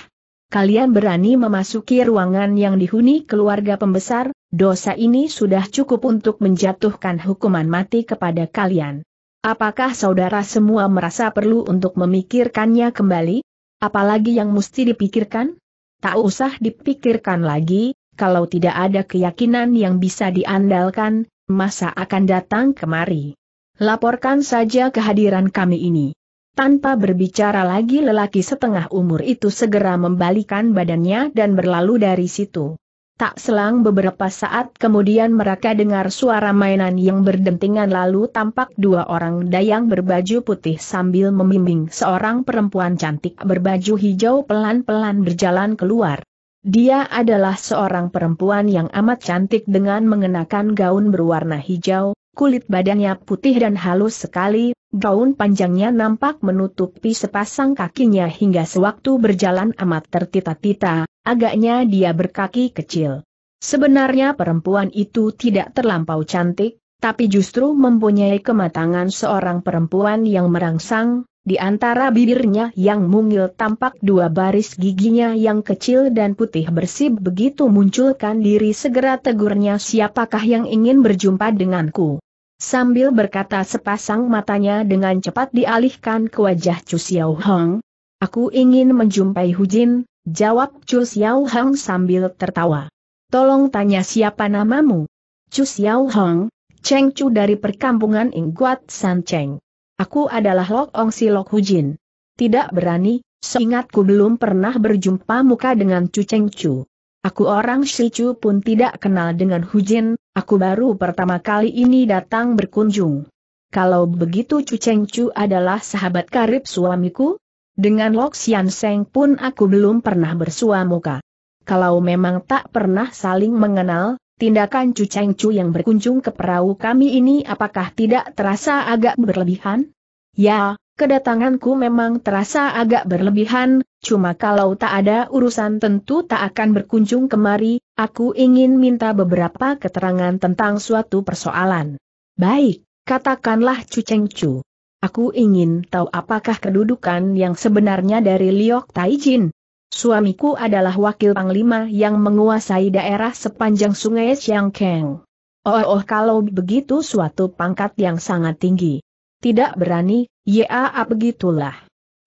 Kalian berani memasuki ruangan yang dihuni keluarga pembesar, dosa ini sudah cukup untuk menjatuhkan hukuman mati kepada kalian. Apakah saudara semua merasa perlu untuk memikirkannya kembali? Apalagi yang mesti dipikirkan? Tak usah dipikirkan lagi, kalau tidak ada keyakinan yang bisa diandalkan, masa akan datang kemari. Laporkan saja kehadiran kami ini. Tanpa berbicara lagi lelaki setengah umur itu segera membalikan badannya dan berlalu dari situ. Tak selang beberapa saat kemudian mereka dengar suara mainan yang berdentingan lalu tampak dua orang dayang berbaju putih sambil membimbing seorang perempuan cantik berbaju hijau pelan-pelan berjalan keluar. Dia adalah seorang perempuan yang amat cantik dengan mengenakan gaun berwarna hijau, kulit badannya putih dan halus sekali, gaun panjangnya nampak menutupi sepasang kakinya hingga sewaktu berjalan amat tertita-tita, agaknya dia berkaki kecil. Sebenarnya perempuan itu tidak terlampau cantik, tapi justru mempunyai kematangan seorang perempuan yang merangsang, di antara bibirnya yang mungil tampak dua baris giginya yang kecil dan putih bersih begitu munculkan diri segera tegurnya siapakah yang ingin berjumpa denganku. Sambil berkata sepasang matanya dengan cepat dialihkan ke wajah Chu Xiao Hong. Aku ingin menjumpai Hu Jin, jawab Chu Xiao Hong sambil tertawa. Tolong tanya siapa namamu? Chu Xiao Hong, Cheng Chu dari perkampungan Ingguat San Cheng. Aku adalah Lok Ong Si Lok Hujin. Tidak berani, seingatku belum pernah berjumpa muka dengan Chu Cheng Chu. Aku orang Chu pun tidak kenal dengan Hujin, aku baru pertama kali ini datang berkunjung. Kalau begitu Chu Cheng Chu adalah sahabat karib suamiku? Dengan Lok Sian Seng pun aku belum pernah bersua muka. Kalau memang tak pernah saling mengenal, tindakan Chu Cheng Chu yang berkunjung ke perahu kami ini apakah tidak terasa agak berlebihan? Ya, kedatanganku memang terasa agak berlebihan, cuma kalau tak ada urusan tentu tak akan berkunjung kemari, aku ingin minta beberapa keterangan tentang suatu persoalan. Baik, katakanlah Chu Cheng Chu. Aku ingin tahu apakah kedudukan yang sebenarnya dari Liok Taijin. Suamiku adalah wakil panglima yang menguasai daerah sepanjang sungai Keng. Oh, oh kalau begitu suatu pangkat yang sangat tinggi. Tidak berani, ya ah, begitulah.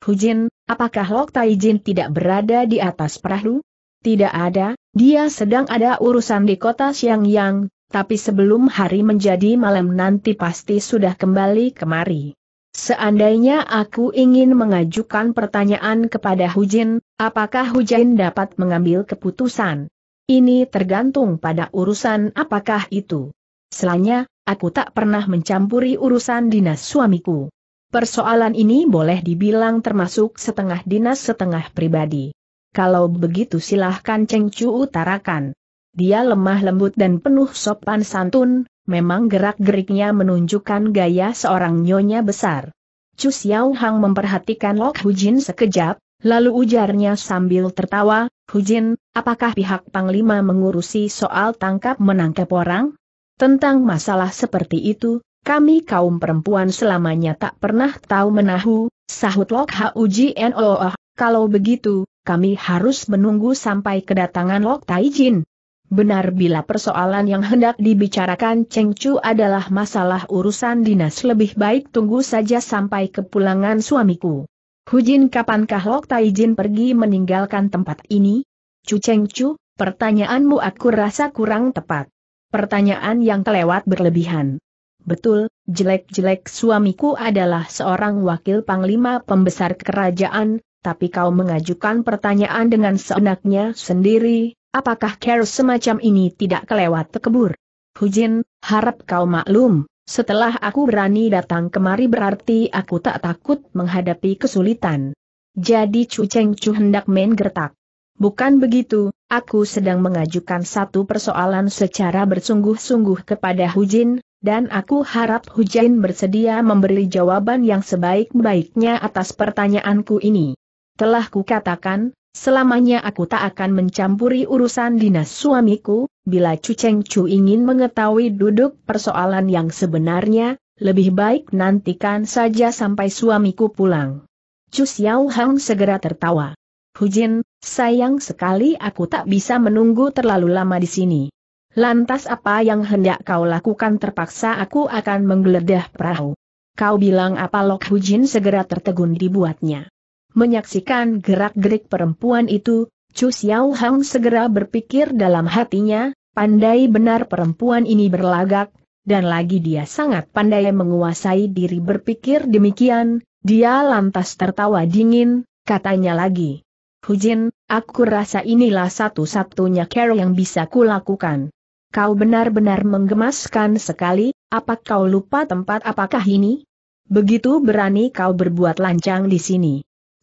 Hujin, apakah Lok Taijin tidak berada di atas perahu? Tidak ada, dia sedang ada urusan di kota Yang, tapi sebelum hari menjadi malam nanti pasti sudah kembali kemari. Seandainya aku ingin mengajukan pertanyaan kepada Hujin, apakah Hujin dapat mengambil keputusan? Ini tergantung pada urusan apakah itu. Selanya, aku tak pernah mencampuri urusan dinas suamiku. Persoalan ini boleh dibilang termasuk setengah dinas setengah pribadi. Kalau begitu silahkan Cheng Chu utarakan. Dia lemah lembut dan penuh sopan santun, memang gerak-geriknya menunjukkan gaya seorang nyonya besar. Chu Xiao Hang memperhatikan Lok oh Hujin sekejap, lalu ujarnya sambil tertawa, Hujin, apakah pihak Panglima mengurusi soal tangkap-menangkap orang? Tentang masalah seperti itu, kami kaum perempuan selamanya tak pernah tahu menahu, sahut Lok Hujin oh, oh, kalau begitu, kami harus menunggu sampai kedatangan Lok Taijin. Benar bila persoalan yang hendak dibicarakan Cheng Chu adalah masalah urusan dinas lebih baik tunggu saja sampai kepulangan suamiku. Hu Jin, kapankah Lok Taijin pergi meninggalkan tempat ini? Chu Cheng Chu, pertanyaanmu aku rasa kurang tepat. Pertanyaan yang kelewat berlebihan. Betul, jelek-jelek suamiku adalah seorang wakil panglima pembesar kerajaan, tapi kau mengajukan pertanyaan dengan seenaknya sendiri, Apakah care semacam ini tidak kelewat tekebur? Hujin, harap kau maklum, setelah aku berani datang kemari berarti aku tak takut menghadapi kesulitan. Jadi Chu Cheng Chu hendak main gertak. Bukan begitu, aku sedang mengajukan satu persoalan secara bersungguh-sungguh kepada Hujin, dan aku harap Hujin bersedia memberi jawaban yang sebaik-baiknya atas pertanyaanku ini. Telah kukatakan, Selamanya aku tak akan mencampuri urusan dinas suamiku, bila Chu Cheng Chu ingin mengetahui duduk persoalan yang sebenarnya, lebih baik nantikan saja sampai suamiku pulang. Chu Xiao Hang segera tertawa. Hu Jin, sayang sekali aku tak bisa menunggu terlalu lama di sini. Lantas apa yang hendak kau lakukan terpaksa aku akan menggeledah perahu. Kau bilang apa Lok Hu Jin segera tertegun dibuatnya. Menyaksikan gerak-gerik perempuan itu, Chu Xiao Hang segera berpikir dalam hatinya, pandai benar perempuan ini berlagak, dan lagi dia sangat pandai menguasai diri berpikir demikian, dia lantas tertawa dingin, katanya lagi. Hu Jin, aku rasa inilah satu-satunya care yang bisa kulakukan. Kau benar-benar menggemaskan sekali, apa kau lupa tempat apakah ini? Begitu berani kau berbuat lancang di sini.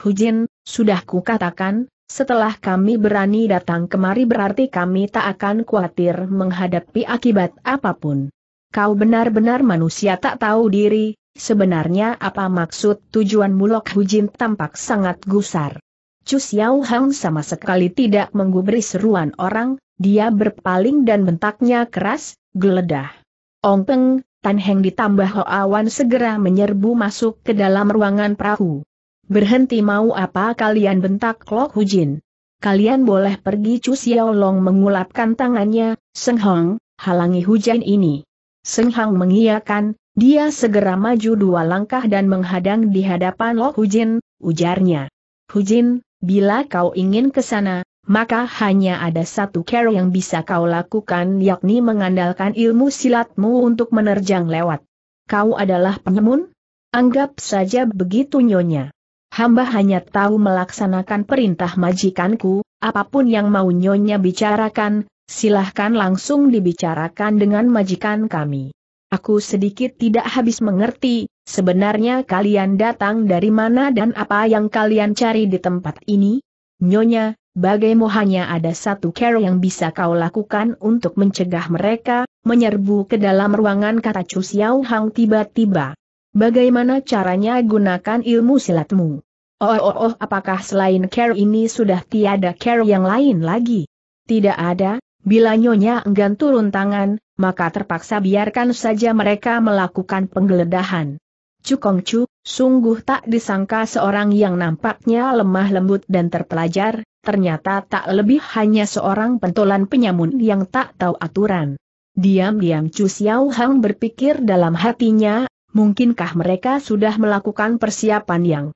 Hujin, sudah kukatakan, setelah kami berani datang kemari berarti kami tak akan khawatir menghadapi akibat apapun. Kau benar-benar manusia tak tahu diri, sebenarnya apa maksud tujuan Mulok Hujin tampak sangat gusar. Chu Xiao Hang sama sekali tidak menggubris seruan orang, dia berpaling dan bentaknya keras, geledah. Ong Peng, Tan Heng ditambah Hoa Wan segera menyerbu masuk ke dalam ruangan perahu. Berhenti mau apa kalian bentak Lok Hujin. Kalian boleh pergi Chu Long mengulapkan tangannya, Seng Hong, halangi hujan ini. Seng Hong mengiyakan, dia segera maju dua langkah dan menghadang di hadapan Lok Hujin, ujarnya. Hujin, bila kau ingin ke sana, maka hanya ada satu cara yang bisa kau lakukan yakni mengandalkan ilmu silatmu untuk menerjang lewat. Kau adalah penyemun? Anggap saja begitu nyonya hamba hanya tahu melaksanakan perintah majikanku, apapun yang mau nyonya bicarakan, silahkan langsung dibicarakan dengan majikan kami. Aku sedikit tidak habis mengerti, sebenarnya kalian datang dari mana dan apa yang kalian cari di tempat ini? Nyonya, bagaimana hanya ada satu care yang bisa kau lakukan untuk mencegah mereka, menyerbu ke dalam ruangan kata Chu Hang tiba-tiba. Bagaimana caranya gunakan ilmu silatmu? Oh, oh, oh, apakah selain care ini sudah tiada care yang lain lagi? Tidak ada, bila Nyonya enggan turun tangan, maka terpaksa biarkan saja mereka melakukan penggeledahan. Cukong Chu, sungguh tak disangka seorang yang nampaknya lemah lembut dan terpelajar, ternyata tak lebih hanya seorang pentolan penyamun yang tak tahu aturan. Diam-diam Chu Xiao Hang berpikir dalam hatinya, mungkinkah mereka sudah melakukan persiapan yang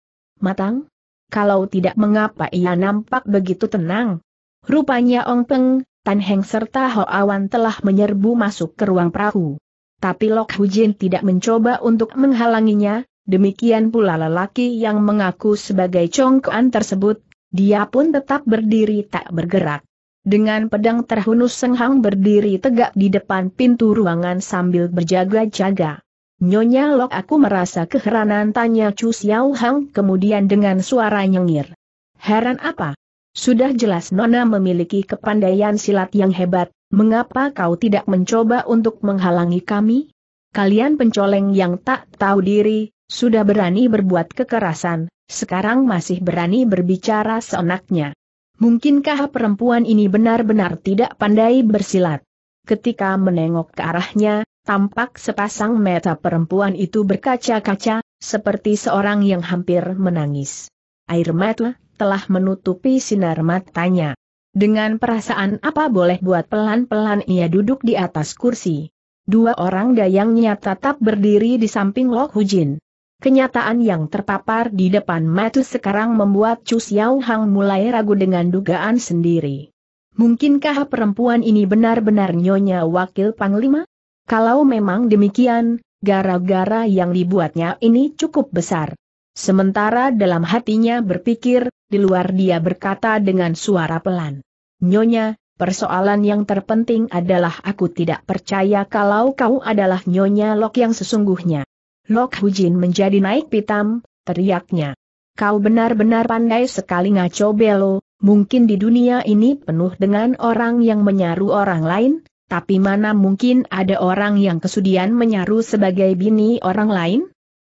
matang? Kalau tidak mengapa ia nampak begitu tenang. Rupanya Ong Peng, Tan Heng serta Ho Awan telah menyerbu masuk ke ruang perahu. Tapi Lok Hu Jin tidak mencoba untuk menghalanginya, demikian pula lelaki yang mengaku sebagai congkoan tersebut, dia pun tetap berdiri tak bergerak. Dengan pedang terhunus Senghang berdiri tegak di depan pintu ruangan sambil berjaga-jaga. Nyonya Lok aku merasa keheranan tanya Chu Xiao Hang kemudian dengan suara nyengir. Heran apa? Sudah jelas Nona memiliki kepandaian silat yang hebat, mengapa kau tidak mencoba untuk menghalangi kami? Kalian pencoleng yang tak tahu diri, sudah berani berbuat kekerasan, sekarang masih berani berbicara seenaknya. Mungkinkah perempuan ini benar-benar tidak pandai bersilat? Ketika menengok ke arahnya, tampak sepasang mata perempuan itu berkaca-kaca, seperti seorang yang hampir menangis. Air mata telah menutupi sinar matanya. Dengan perasaan apa boleh buat pelan-pelan ia duduk di atas kursi. Dua orang dayangnya tetap berdiri di samping Lo Hujin. Kenyataan yang terpapar di depan Matu sekarang membuat Chu Xiao Hang mulai ragu dengan dugaan sendiri. Mungkinkah perempuan ini benar-benar nyonya wakil panglima? Kalau memang demikian, gara-gara yang dibuatnya ini cukup besar. Sementara dalam hatinya berpikir, di luar dia berkata dengan suara pelan. Nyonya, persoalan yang terpenting adalah aku tidak percaya kalau kau adalah Nyonya Lok yang sesungguhnya. Lok Hujin menjadi naik pitam, teriaknya. Kau benar-benar pandai sekali ngaco belo, mungkin di dunia ini penuh dengan orang yang menyaru orang lain, tapi mana mungkin ada orang yang kesudian menyaru sebagai bini orang lain?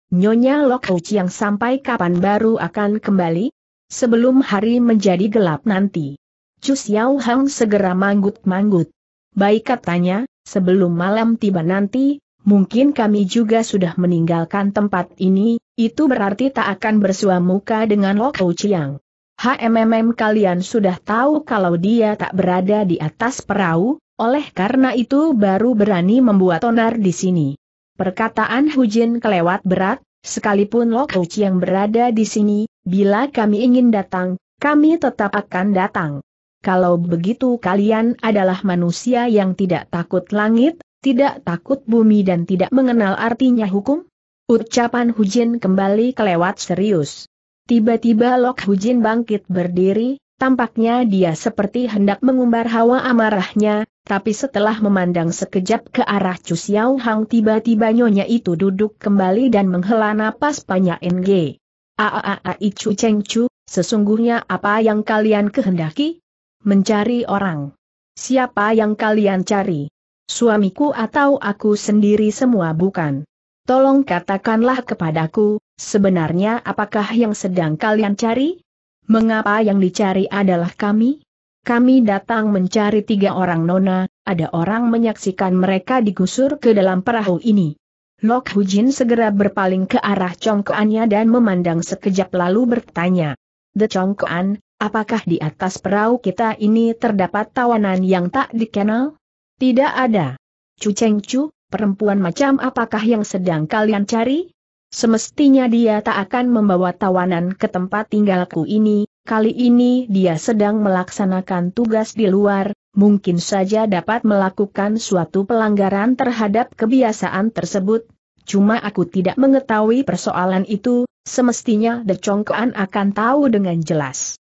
Nyonya Lok yang sampai kapan baru akan kembali? Sebelum hari menjadi gelap nanti. Chu Xiao Hang segera manggut-manggut. Baik katanya, sebelum malam tiba nanti, mungkin kami juga sudah meninggalkan tempat ini, itu berarti tak akan bersua muka dengan Lok Yang. HMMM kalian sudah tahu kalau dia tak berada di atas perahu, oleh karena itu baru berani membuat onar di sini. Perkataan Hujin kelewat berat, sekalipun lok Kouchi yang berada di sini, bila kami ingin datang, kami tetap akan datang. Kalau begitu kalian adalah manusia yang tidak takut langit, tidak takut bumi dan tidak mengenal artinya hukum? Ucapan Hujin kembali kelewat serius. Tiba-tiba Lok Hujin bangkit berdiri, tampaknya dia seperti hendak mengumbar hawa amarahnya, tapi setelah memandang sekejap ke arah Chu Xiao Hang tiba-tiba nyonya itu duduk kembali dan menghela napas banyak NG. Aaai Chu Cheng Chu, sesungguhnya apa yang kalian kehendaki? Mencari orang. Siapa yang kalian cari? Suamiku atau aku sendiri semua bukan? Tolong katakanlah kepadaku, sebenarnya apakah yang sedang kalian cari? Mengapa yang dicari adalah kami? Kami datang mencari tiga orang nona, ada orang menyaksikan mereka digusur ke dalam perahu ini. Lok Hujin segera berpaling ke arah congkoannya dan memandang sekejap lalu bertanya. The congkoan, apakah di atas perahu kita ini terdapat tawanan yang tak dikenal? Tidak ada. Chu Cheng Chu, perempuan macam apakah yang sedang kalian cari? Semestinya dia tak akan membawa tawanan ke tempat tinggalku ini, kali ini dia sedang melaksanakan tugas di luar, mungkin saja dapat melakukan suatu pelanggaran terhadap kebiasaan tersebut. Cuma aku tidak mengetahui persoalan itu, semestinya The akan tahu dengan jelas.